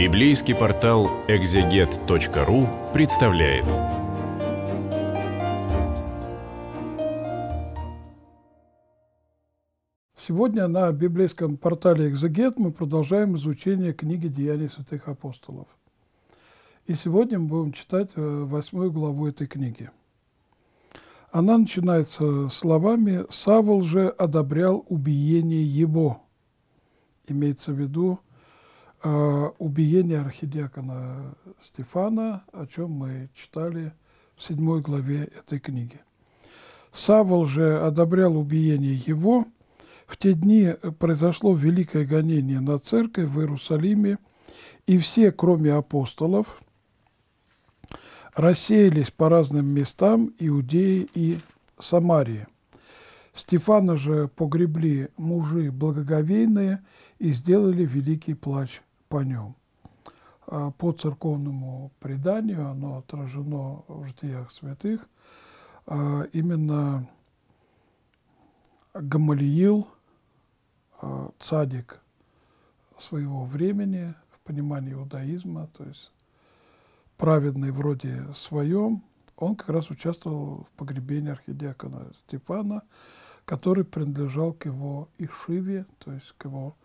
Библейский портал exeget.ru представляет. Сегодня на библейском портале «Экзегет» мы продолжаем изучение книги «Деяний святых апостолов». И сегодня мы будем читать э, восьмую главу этой книги. Она начинается словами Савл же одобрял убиение его». Имеется в виду – Э, убиение архидиакона Стефана, о чем мы читали в седьмой главе этой книги. Савол же одобрял убиение его. В те дни произошло великое гонение на церковь в Иерусалиме, и все, кроме апостолов, рассеялись по разным местам Иудеи и Самарии. Стефана же погребли мужи благоговейные и сделали великий плач по нем. А по церковному преданию оно отражено в житиях святых. А именно Гамалиил, а, цадик своего времени в понимании иудаизма, то есть праведный вроде своем, он как раз участвовал в погребении архидиакона Степана, который принадлежал к его Ишиве, то есть к его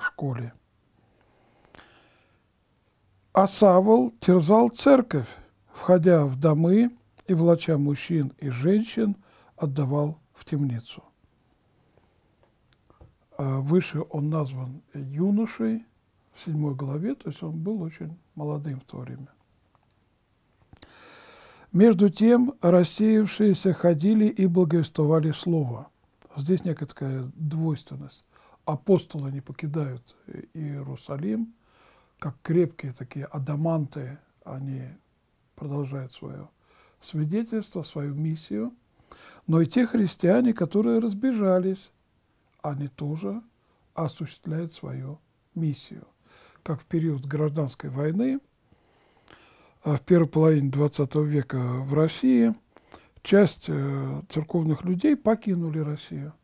школе. А Савол терзал церковь, входя в домы и, влача мужчин и женщин, отдавал в темницу. А выше он назван юношей в седьмой главе, то есть он был очень молодым в то время. Между тем рассеявшиеся ходили и благовествовали Слово. Здесь некая двойственность. Апостолы не покидают Иерусалим – как крепкие такие адаманты, они продолжают свое свидетельство, свою миссию. Но и те христиане, которые разбежались, они тоже осуществляют свою миссию. Как в период гражданской войны, э, в первой половине XX века в России часть э, церковных людей покинули Россию.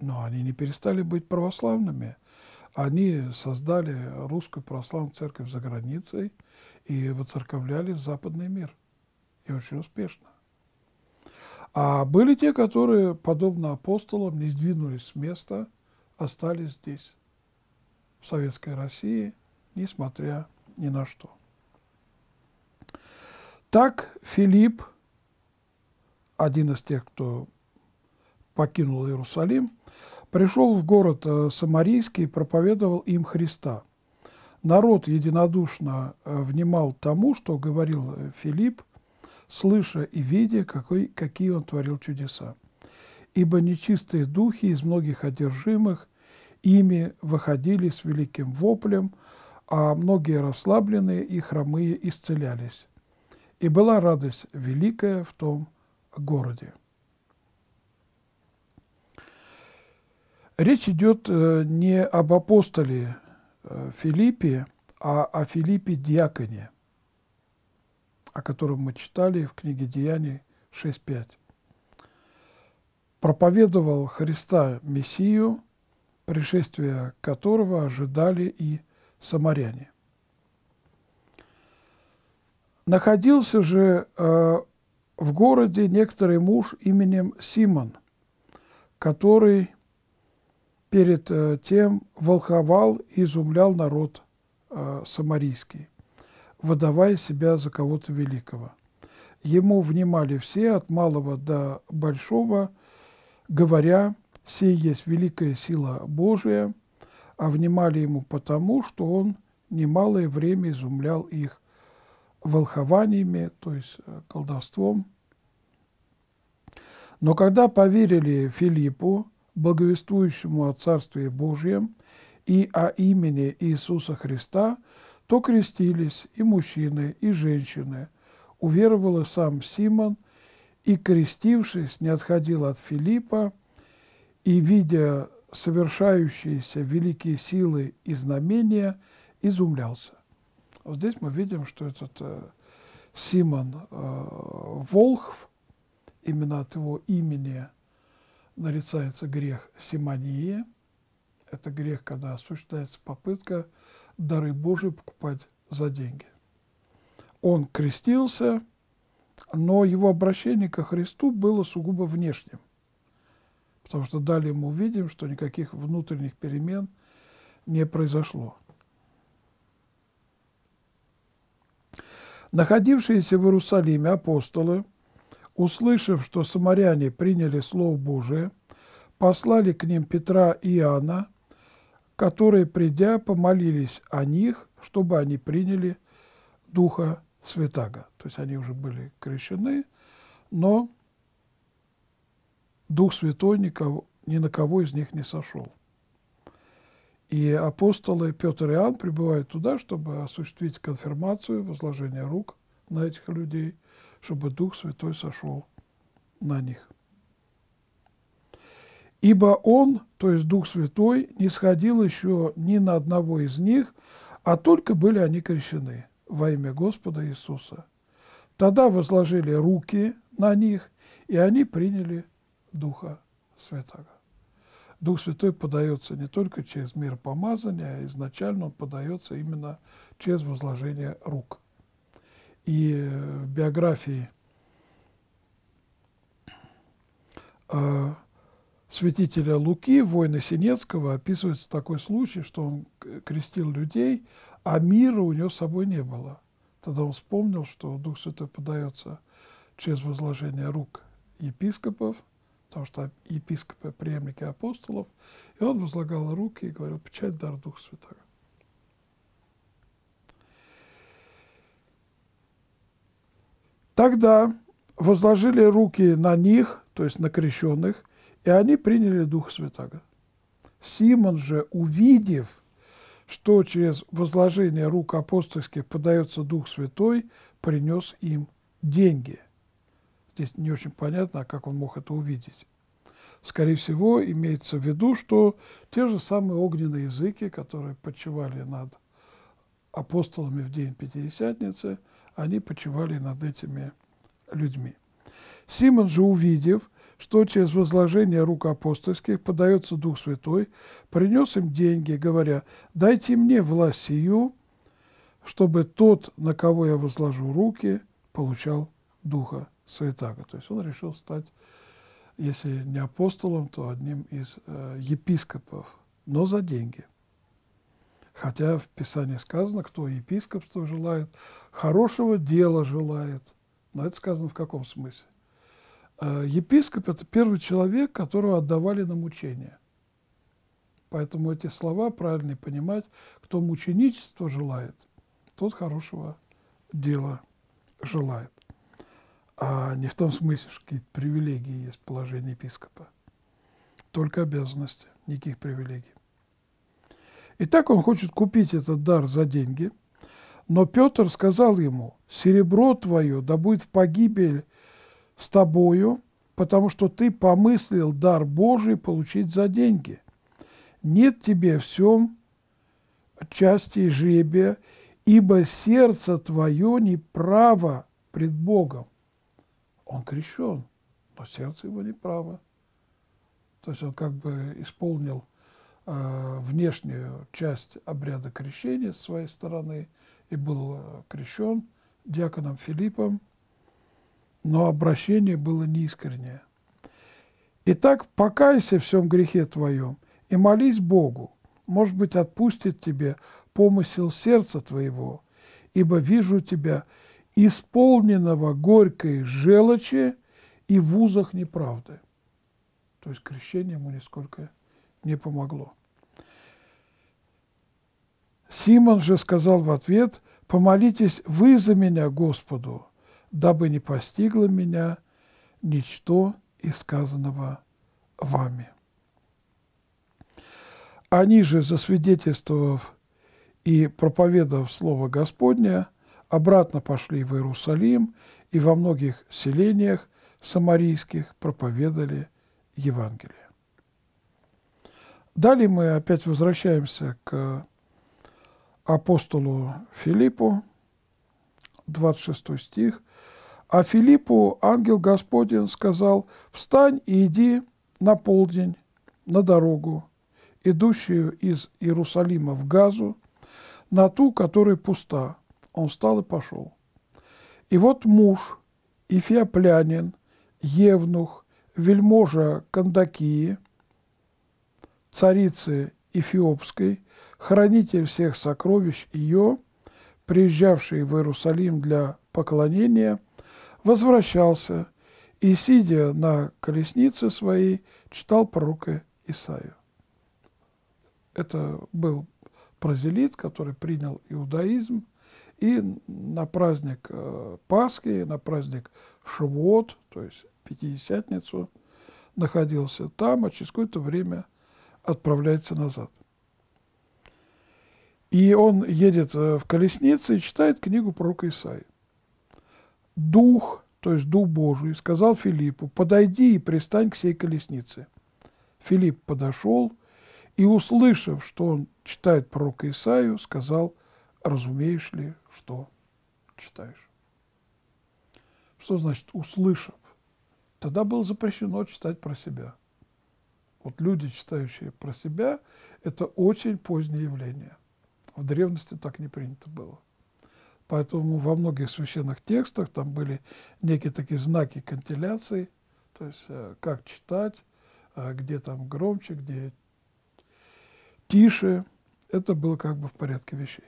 Но они не перестали быть православными – они создали русскую православную церковь за границей и воцерковляли западный мир. И очень успешно. А были те, которые, подобно апостолам, не сдвинулись с места, остались здесь, в Советской России, несмотря ни на что. Так Филипп, один из тех, кто покинул Иерусалим, Пришел в город э, Самарийский и проповедовал им Христа. Народ единодушно э, внимал тому, что говорил э, Филипп, слыша и видя, какой, какие он творил чудеса. Ибо нечистые духи из многих одержимых ими выходили с великим воплем, а многие расслабленные и хромые исцелялись. И была радость великая в том городе. Речь идет э, не об апостоле э, Филиппе, а о Филиппе дьяконе, о котором мы читали в книге Деяний 6.5. Проповедовал Христа Мессию, пришествия которого ожидали и самаряне. Находился же э, в городе некоторый муж именем Симон, который перед э, тем волховал и изумлял народ э, самарийский, выдавая себя за кого-то великого. Ему внимали все, от малого до большого, говоря, «Сей есть великая сила Божия», а внимали ему потому, что он немалое время изумлял их волхованиями, то есть э, колдовством. Но когда поверили Филиппу, благовествующему о Царстве Божьем и о имени Иисуса Христа, то крестились и мужчины, и женщины. Уверовал и сам Симон, и, крестившись, не отходил от Филиппа, и, видя совершающиеся великие силы и знамения, изумлялся. Вот здесь мы видим, что этот э, Симон э, Волхв, именно от его имени нарицается грех симонии. Это грех, когда осуществляется попытка дары Божии покупать за деньги. Он крестился, но его обращение ко Христу было сугубо внешним, потому что далее мы увидим, что никаких внутренних перемен не произошло. Находившиеся в Иерусалиме апостолы – Услышав, что самаряне приняли Слово Божие, послали к ним Петра и Иоанна, которые, придя, помолились о них, чтобы они приняли Духа Святаго. То есть они уже были крещены, но Дух Святой никого, ни на кого из них не сошел. И апостолы Петр и Иоанн прибывают туда, чтобы осуществить конфирмацию, возложение рук на этих людей – чтобы Дух Святой сошел на них. Ибо Он, то есть Дух Святой, не сходил еще ни на одного из них, а только были они крещены во имя Господа Иисуса. Тогда возложили руки на них, и они приняли Духа Святого. Дух Святой подается не только через мир помазания, а изначально он подается именно через возложение рук – и э, в биографии э, святителя Луки, воина Синецкого, описывается такой случай, что он крестил людей, а мира у него с собой не было. Тогда он вспомнил, что Дух Святой подается через возложение рук епископов, потому что епископы – преемники апостолов, и он возлагал руки и говорил «Печать дар Духа Святого». Тогда возложили руки на них, то есть на крещенных, и они приняли Духа святого. Симон же, увидев, что через возложение рук апостольских подается Дух Святой, принес им деньги. Здесь не очень понятно, а как он мог это увидеть. Скорее всего, имеется в виду, что те же самые огненные языки, которые почивали над апостолами в день Пятидесятницы – они почивали над этими людьми. Симон же, увидев, что через возложение рук апостольских подается Дух Святой, принес им деньги, говоря, «Дайте мне власть сию, чтобы тот, на кого я возложу руки, получал Духа Святаго». То есть он решил стать, если не апостолом, то одним из э, епископов, но за деньги – Хотя в Писании сказано, кто епископство желает, хорошего дела желает. Но это сказано в каком смысле? Э, епископ – это первый человек, которого отдавали на мучение. Поэтому эти слова правильно понимать, кто мученичество желает, тот хорошего дела желает. А не в том смысле, что какие-то привилегии есть в положении епископа. Только обязанности, никаких привилегий. И так он хочет купить этот дар за деньги. Но Петр сказал ему, серебро твое да будет в погибель с тобою, потому что ты помыслил дар Божий получить за деньги. Нет тебе всем части и жребия, ибо сердце твое неправо пред Богом. Он крещен, но сердце его неправо. То есть он как бы исполнил Э, внешнюю часть обряда крещения с своей стороны и был э, крещен диаконом Филиппом, но обращение было неискреннее. Итак, покайся в всем грехе твоем и молись Богу, может быть, отпустит тебе помысел сердца твоего, ибо вижу тебя исполненного горькой желчи и в узах неправды. То есть крещение ему нисколько не помогло. Симон же сказал в ответ, «Помолитесь вы за меня Господу, дабы не постигло меня ничто из сказанного вами». Они же, засвидетельствовав и проповедав Слово Господне, обратно пошли в Иерусалим и во многих селениях самарийских проповедали Евангелие. Далее мы опять возвращаемся к апостолу Филиппу, 26 стих. «А Филиппу ангел Господень сказал, «Встань и иди на полдень, на дорогу, идущую из Иерусалима в Газу, на ту, которая пуста». Он встал и пошел. И вот муж, эфиоплянин, евнух, вельможа Кандакии – царицы Эфиопской, хранитель всех сокровищ ее, приезжавший в Иерусалим для поклонения, возвращался и, сидя на колеснице своей, читал пророка Исаию. Это был прозелит, который принял иудаизм, и на праздник э, Пасхи, на праздник Швот, то есть Пятидесятницу, находился там, а через какое-то время – отправляется назад. И он едет э, в колеснице и читает книгу пророка Исаи. «Дух, то есть Дух Божий, сказал Филиппу, подойди и пристань к сей колеснице». Филипп подошел и, услышав, что он читает пророка Исаию, сказал, «Разумеешь ли, что читаешь?» Что значит «услышав»? Тогда было запрещено читать про себя – вот люди, читающие про себя, это очень позднее явление. В древности так не принято было. Поэтому во многих священных текстах там были некие такие знаки кантиляции, то есть э, как читать, э, где там громче, где тише. Это было как бы в порядке вещей.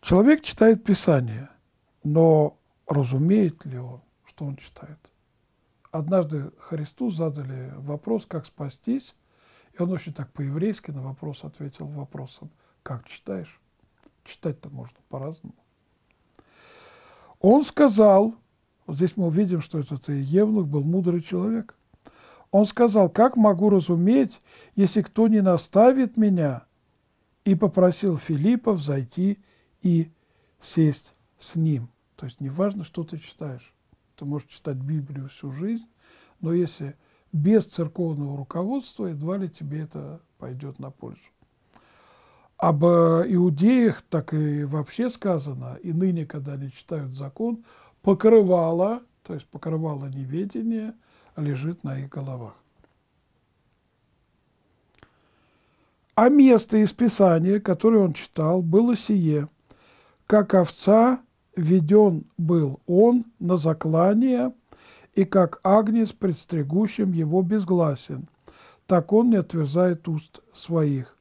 Человек читает Писание, но разумеет ли он, что он читает? Однажды Христу задали вопрос, как спастись, и он очень так по-еврейски на вопрос ответил вопросом, как читаешь? Читать-то можно по-разному. Он сказал, вот здесь мы увидим, что этот Евнух был мудрый человек, он сказал, как могу разуметь, если кто не наставит меня, и попросил Филиппа взойти и сесть с ним. То есть неважно, что ты читаешь. Ты можешь читать Библию всю жизнь, но если без церковного руководства, едва ли тебе это пойдет на пользу. Об э, иудеях так и вообще сказано, и ныне, когда они читают закон, покрывало, то есть покрывало неведение, лежит на их головах. А место из Писания, которое он читал, было сие, как овца введен был он на заклание, и как агнец предстригущим его безгласен, так он не отверзает уст своих.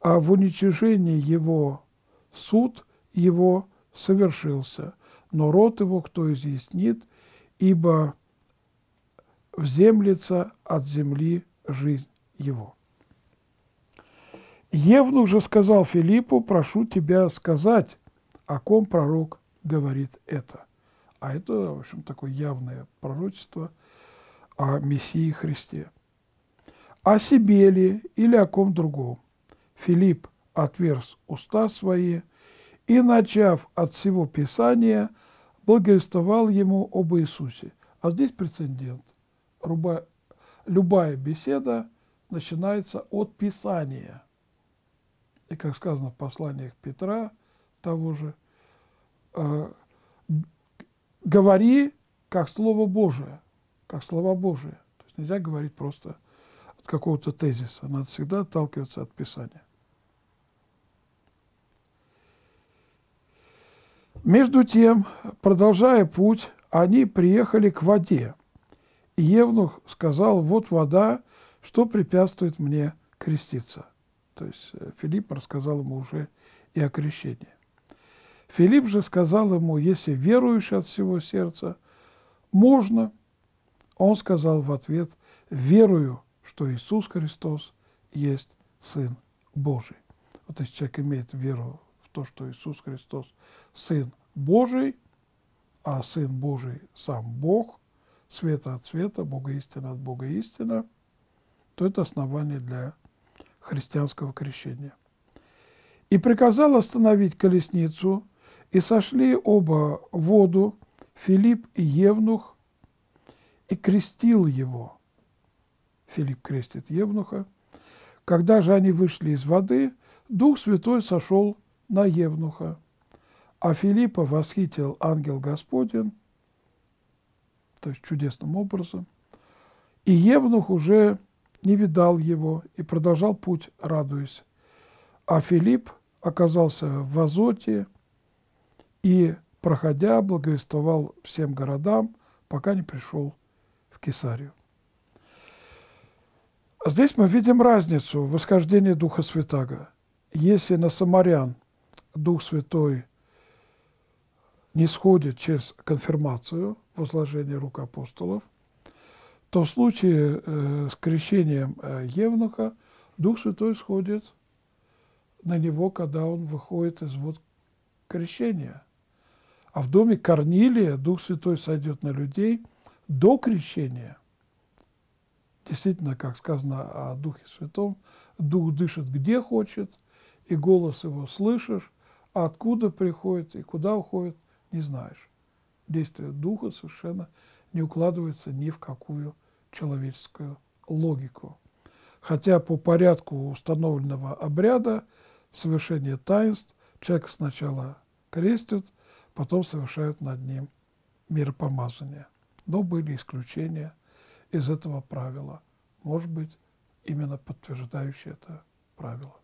А в уничижении его суд его совершился, но рот его кто изъяснит, ибо вземлется от земли жизнь его. Евнух же сказал Филиппу, прошу тебя сказать, о ком пророк говорит это. А это, в общем, такое явное пророчество о Мессии Христе. О себе ли или о ком другом? Филипп отверз уста свои и, начав от всего Писания, благовествовал ему об Иисусе. А здесь прецедент. любая беседа начинается от Писания. И, как сказано в посланиях Петра, того же, Э, говори как Слово Божие, как Слово Божие. То есть нельзя говорить просто от какого-то тезиса, надо всегда отталкиваться от Писания. Между тем, продолжая путь, они приехали к воде. И Евнух сказал, вот вода, что препятствует мне креститься. То есть э, Филипп рассказал ему уже и о крещении. Филипп же сказал ему, если веруешь от всего сердца, можно. Он сказал в ответ, верую, что Иисус Христос есть Сын Божий. Вот если человек имеет веру в то, что Иисус Христос – Сын Божий, а Сын Божий – сам Бог, света от света, Бога истина от Бога истина, то это основание для христианского крещения. И приказал остановить колесницу – и сошли оба в воду, Филипп и Евнух, и крестил его. Филипп крестит Евнуха. Когда же они вышли из воды, Дух Святой сошел на Евнуха, а Филиппа восхитил ангел Господень, то есть чудесным образом, и Евнух уже не видал его и продолжал путь, радуясь. А Филипп оказался в Азотии, и, проходя, благовествовал всем городам, пока не пришел в Кесарию. А Здесь мы видим разницу в восхождении Духа Святаго. Если на самарян Дух Святой не сходит через конфирмацию, возложение рук апостолов, то в случае э, с крещением э, Евнуха Дух Святой сходит на него, когда он выходит из вод крещения – а в доме Корнилия Дух Святой сойдет на людей до крещения. Действительно, как сказано о Духе Святом, Дух дышит где хочет, и голос его слышишь, а откуда приходит и куда уходит, не знаешь. Действие Духа совершенно не укладывается ни в какую человеческую логику. Хотя по порядку установленного обряда совершения таинств человек сначала крестит, потом совершают над ним миропомазание. Но были исключения из этого правила, может быть, именно подтверждающие это правило.